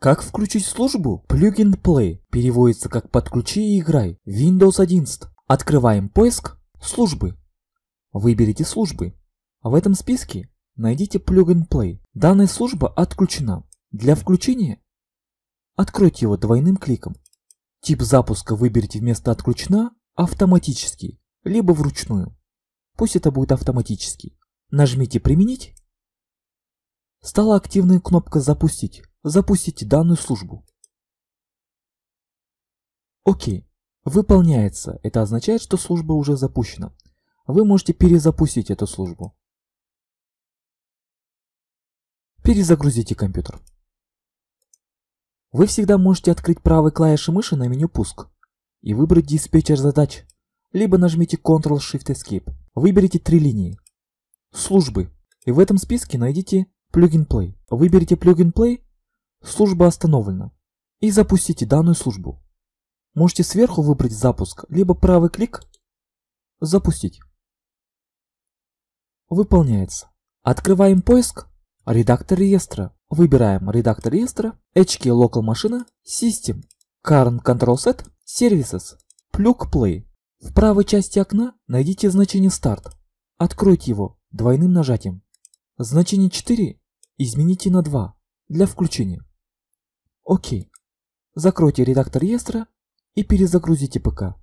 Как включить службу Plug and Play? Переводится как «подключи и играй» Windows 11. Открываем поиск «Службы». Выберите службы. В этом списке найдите Plug and Play. Данная служба отключена. Для включения откройте его двойным кликом. Тип запуска выберите вместо «отключена» автоматический, либо вручную. Пусть это будет автоматический. Нажмите «Применить». Стала активной кнопка «Запустить» запустите данную службу. Окей, выполняется. Это означает, что служба уже запущена. Вы можете перезапустить эту службу. Перезагрузите компьютер. Вы всегда можете открыть правой клавишей мыши на меню «Пуск» и выбрать диспетчер задач, либо нажмите Ctrl-Shift-Escape. Выберите три линии. Службы. И в этом списке найдите Plugin Play. Выберите Plugin Play Служба остановлена. И запустите данную службу. Можете сверху выбрать запуск, либо правый клик «Запустить». Выполняется. Открываем поиск «Редактор реестра». Выбираем «Редактор реестра», «HK Local Machine», «System», «Current Control Set», «Services», «Plug Play». В правой части окна найдите значение Start. Откройте его двойным нажатием. Значение 4 измените на 2 для включения. Окей. Закройте редактор реестра и перезагрузите ПК.